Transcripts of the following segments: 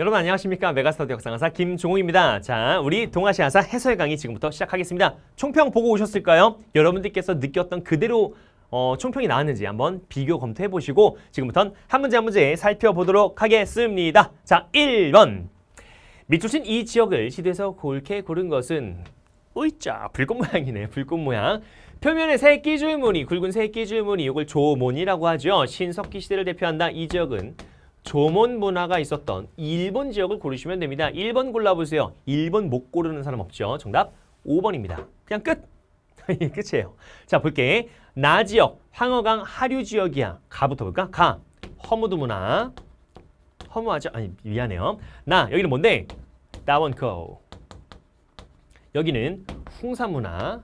여러분 안녕하십니까 메가스터디 역사강사김종욱입니다자 우리 동아시아사 해설 강의 지금부터 시작하겠습니다. 총평 보고 오셨을까요? 여러분들께서 느꼈던 그대로 어, 총평이 나왔는지 한번 비교 검토해 보시고 지금부터 한 문제 한 문제 살펴보도록 하겠습니다. 자 1번 밑줄친 이 지역을 시도해서 골케 고른 것은 으이짜 불꽃 모양이네 불꽃 모양 표면에 새 끼줄무늬 굵은 새 끼줄무늬 이걸 조문이라고 하죠 신석기 시대를 대표한다 이 지역은 조몬 문화가 있었던 일본 지역을 고르시면 됩니다. 1번 골라보세요. 1번 못 고르는 사람 없죠. 정답 5번입니다. 그냥 끝! 끝이에요. 자, 볼게. 나 지역, 황허강 하류 지역이야. 가부터 볼까? 가. 허무드 문화. 허무하죠? 아니, 미안해요. 나, 여기는 뭔데? 나원코. 여기는 풍산 문화.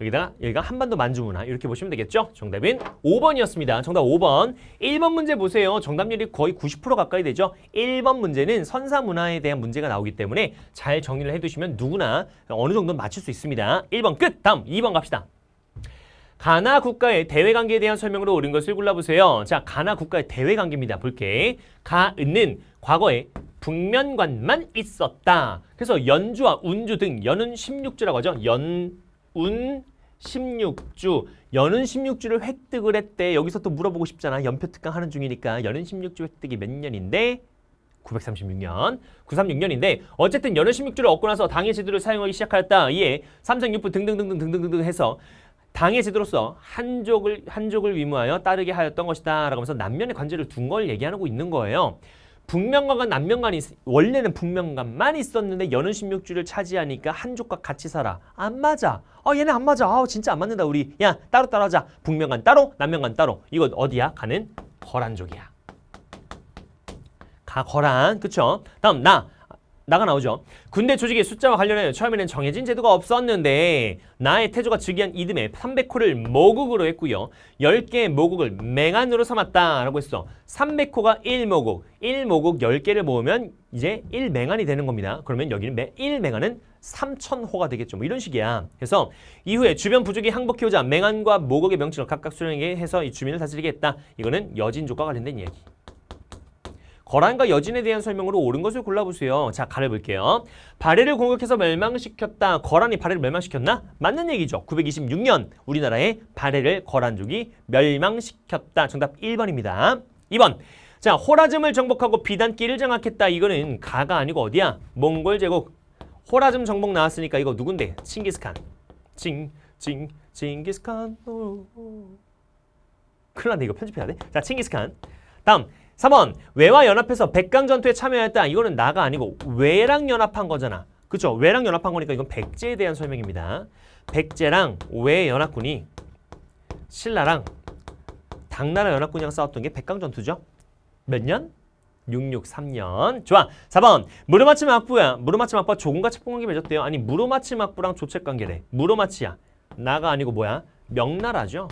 여기다가 여기가 한반도 만주문화 이렇게 보시면 되겠죠? 정답은 5번이었습니다. 정답 5번. 1번 문제 보세요. 정답률이 거의 90% 가까이 되죠? 1번 문제는 선사 문화에 대한 문제가 나오기 때문에 잘 정리를 해두시면 누구나 어느 정도 맞출 수 있습니다. 1번 끝! 다음 2번 갑시다. 가나 국가의 대외 관계에 대한 설명으로 옳은 것을 골라보세요. 자, 가나 국가의 대외 관계입니다. 볼게. 가은 과거에 북면관만 있었다. 그래서 연주와 운주 등 연은 16주라고 하죠. 연, 운, 16주 연은 16주를 획득을 했대 여기서 또 물어보고 싶잖아 연표 특강 하는 중이니까 연은 16주 획득이 몇 년인데 936년, 936년인데 어쨌든 연은 16주를 얻고 나서 당의 제도를 사용하기 시작하였다. 이에 삼성육부 등등등등등등등 해서 당의 제도로서 한족을 한족을 위무하여 따르게 하였던 것이다. 라고 하면서 남면의 관제를 둔 걸 얘기하고 있는 거예요. 북면관과남면관이 원래는 북면관만 있었는데 여은 16주를 차지하니까 한족과 같이 살아. 안 맞아. 아 얘네 안 맞아. 아 진짜 안 맞는다 우리. 야 따로 따로 하자. 북면관 따로 남면관 따로. 이건 어디야? 가는 거란족이야. 가 거란 그쵸? 다음 나 나가 나오죠. 군대 조직의 숫자와 관련해 처음에는 정해진 제도가 없었는데 나의 태조가 즉위한 이듬해 300호를 모국으로 했고요. 10개의 모국을 맹안으로 삼았다라고 했어. 300호가 1모국, 1모국 10개를 모으면 이제 1맹안이 되는 겁니다. 그러면 여기는 매 1맹안은 3천호가 되겠죠. 뭐 이런 식이야. 그래서 이후에 주변 부족이 항복해오자 맹안과 모국의 명칭을 각각 수령하게 해서 이 주민을 다스리게 했다. 이거는 여진족과 관련된 얘기 거란과 여진에 대한 설명으로 옳은 것을 골라보세요. 자, 가려볼게요. 발해를 공격해서 멸망시켰다. 거란이 발해를 멸망시켰나? 맞는 얘기죠. 926년 우리나라의 발해를 거란족이 멸망시켰다. 정답 1번입니다. 2번. 자, 호라즘을 정복하고 비단길을 장악했다. 이거는 가가 아니고 어디야? 몽골 제국. 호라즘 정복 나왔으니까 이거 누군데? 칭기스칸. 칭, 칭, 칭기스칸. 오, 오. 큰일 났네. 이거 편집해야 돼. 자, 칭기스칸. 다음 3번 외와 연합해서 백강 전투에 참여했다. 이거는 나가 아니고 왜랑 연합한 거잖아. 그렇죠 왜랑 연합한 거니까 이건 백제에 대한 설명입니다. 백제랑 왜 연합군이 신라랑 당나라 연합군이랑 싸웠던 게 백강 전투죠. 몇 년? 663년. 좋아. 4번. 무르마치 막부야. 무르마치 막부와 조공같이 폭력이 맺었대요. 아니 무르마치 막부랑 조책관계래. 무르마치야. 나가 아니고 뭐야? 명나라죠.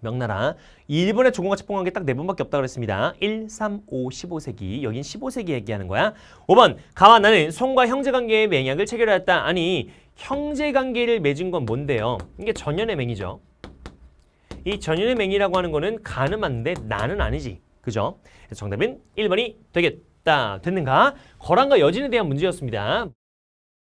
명나라. 일본의 조공과 책봉한 게 딱네 번밖에 없다 고 그랬습니다. 1, 3, 5, 15세기. 여긴 15세기 얘기하는 거야. 5번 가와 나는 송과 형제관계의 맹약을 체결하였다. 아니 형제관계를 맺은 건 뭔데요? 이게 전연의 맹이죠. 이 전연의 맹이라고 하는 거는 가늠는데 나는 아니지. 그죠? 정답은 1번이 되겠다. 됐는가? 거란과 여진에 대한 문제였습니다.